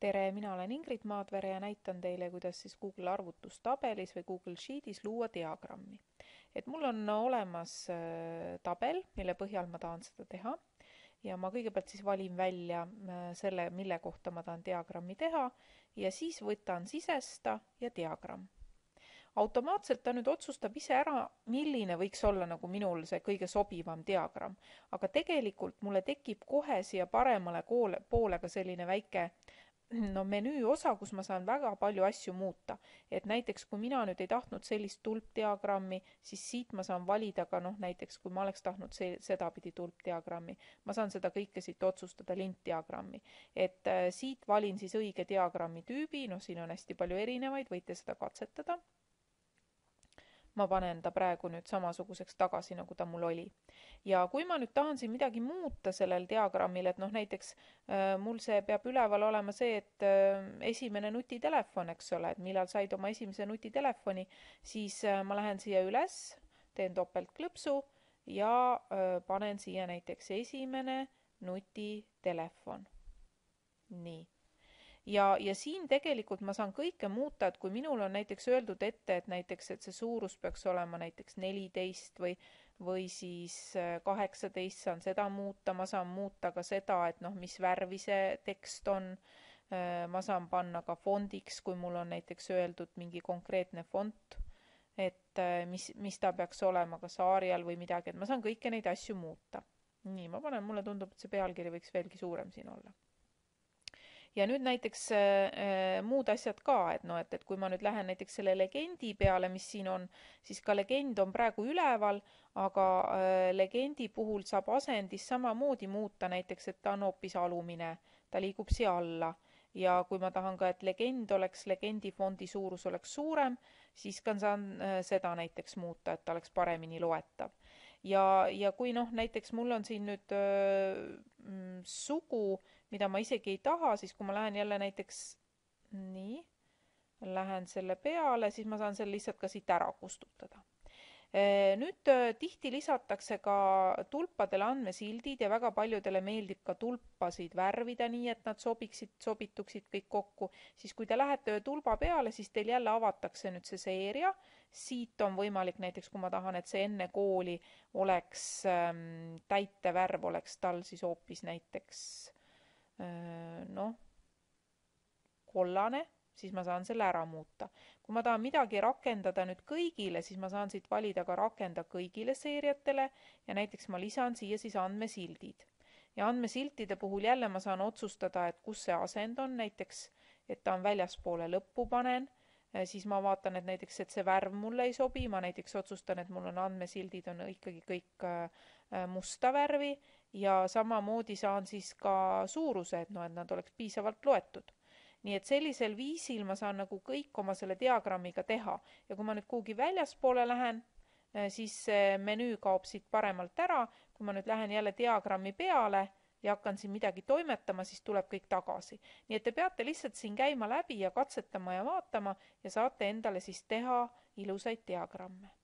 tere, mina olen Ingrid Maadvere ja näitan teile, kuidas siis Google arvutustabelis või Google Sheetis luua diagrammi. et mul on olemas äh, tabel, mille põhjal ma tahan seda teha ja ma kõigepealt siis valin välja äh, selle, mille kohta ma tahan diagrammi teha ja siis võtan sisesta ja diagramm. automaatselt ta nüüd otsustab ise ära, milline võiks olla nagu minul see kõige sobivam diagramm, aga tegelikult mulle tekib kohe siia paremale koole, poole ka selline väike no menüüosa, kus ma saan väga palju asju muuta. et näiteks kui mina nüüd ei tahtnud sellist tulpdiagrammi, siis siit ma saan valida ka noh, näiteks kui ma oleks tahtnud see, sedapidi tulpdiagrammi, ma saan seda kõike siit otsustada lintdiagrammi. et äh, siit valin siis õige diagrammi tüübi, noh, siin on hästi palju erinevaid, võite seda katsetada. ma panen ta praegu nüüd samasuguseks tagasi, nagu ta mul oli ja kui ma nüüd tahan siin midagi muuta sellel diagrammil, et noh, näiteks äh, mul see peab üleval olema see, et äh, esimene nutitelefon, eks ole, et millal said oma esimese nutitelefoni, siis äh, ma lähen siia üles, teen topeltklõpsu ja äh, panen siia näiteks esimene nutitelefon. nii ja, ja siin tegelikult ma saan kõike muuta, et kui minul on näiteks öeldud ette, et näiteks, et see suurus peaks olema näiteks neliteist või, või siis äh, kaheksateist, saan seda muuta, ma saan muuta ka seda, et noh, mis värvi see tekst on. Äh, ma saan panna ka fondiks, kui mul on näiteks öeldud mingi konkreetne fond, et äh, mis, mis ta peaks olema, kas aarial või midagi, et ma saan kõiki neid asju muuta. nii, ma panen, mulle tundub, et see pealkiri võiks veelgi suurem siin olla ja nüüd näiteks äh, äh, muud asjad ka, et noh, et, et kui ma nüüd lähen näiteks selle legendi peale, mis siin on, siis ka legend on praegu üleval, aga äh, legendi puhul saab asendis samamoodi muuta näiteks, et ta on hoopis alumine, ta liigub siia alla ja kui ma tahan ka, et legend oleks, legendifondi suurus oleks suurem, siis ka saan äh, seda näiteks muuta, et ta oleks paremini loetav. ja, ja kui noh, näiteks mul on siin nüüd öö, äh, mm, sugu, mida ma isegi ei taha, siis kui ma lähen jälle näiteks nii, lähen selle peale, siis ma saan selle lihtsalt ka siit ära kustutada. nüüd äh, tihti lisatakse ka tulpadele andmesildid ja väga paljudele meeldib ka tulpasid värvida nii, et nad sobiksid, sobituksid kõik kokku. siis kui te lähete ühe tulba peale, siis teil jälle avatakse nüüd see seeria siit on võimalik näiteks, kui ma tahan, et see enne kooli oleks ähm,, täitevärv oleks tal siis hoopis näiteks noh, kollane, siis ma saan selle ära muuta. kui ma tahan midagi rakendada nüüd kõigile, siis ma saan siit valida ka rakenda kõigile seeriatele ja näiteks ma lisan siia siis andmesildid. ja andmesiltide puhul jälle ma saan otsustada, et kus see asend on, näiteks et ta on väljaspoole lõppu panen siis ma vaatan, et näiteks, et see värv mulle ei sobi, ma näiteks otsustan, et mul on andmesildid on ikkagi kõik äh, musta värvi ja samamoodi saan siis ka suuruse, et noh, et nad oleks piisavalt loetud nii et sellisel viisil ma saan nagu kõik oma selle diagrammiga teha ja kui ma nüüd kuhugi väljaspoole lähen, äh, siis see menüü kaob siit paremalt ära, kui ma nüüd lähen jälle diagrammi peale ja hakkan siin midagi toimetama, siis tuleb kõik tagasi. nii et te peate lihtsalt siin käima läbi ja katsetama ja vaatama ja saate endale siis teha ilusaid diagramme.